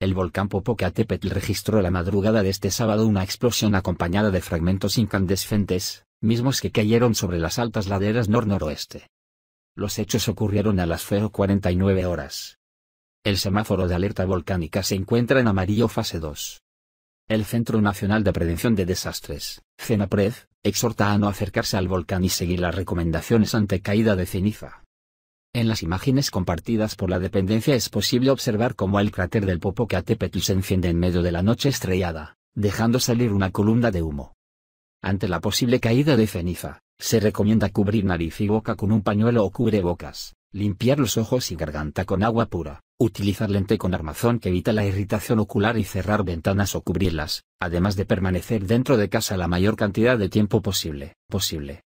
El volcán Popocatépetl registró la madrugada de este sábado una explosión acompañada de fragmentos incandescentes, mismos que cayeron sobre las altas laderas nor-noroeste. Los hechos ocurrieron a las 0.49 horas. El semáforo de alerta volcánica se encuentra en amarillo fase 2. El Centro Nacional de Prevención de Desastres, CENAPRED, exhorta a no acercarse al volcán y seguir las recomendaciones ante caída de ceniza. En las imágenes compartidas por la dependencia es posible observar cómo el cráter del Popocatépetl se enciende en medio de la noche estrellada, dejando salir una columna de humo. Ante la posible caída de ceniza, se recomienda cubrir nariz y boca con un pañuelo o cubrebocas, limpiar los ojos y garganta con agua pura, utilizar lente con armazón que evita la irritación ocular y cerrar ventanas o cubrirlas, además de permanecer dentro de casa la mayor cantidad de tiempo posible. posible.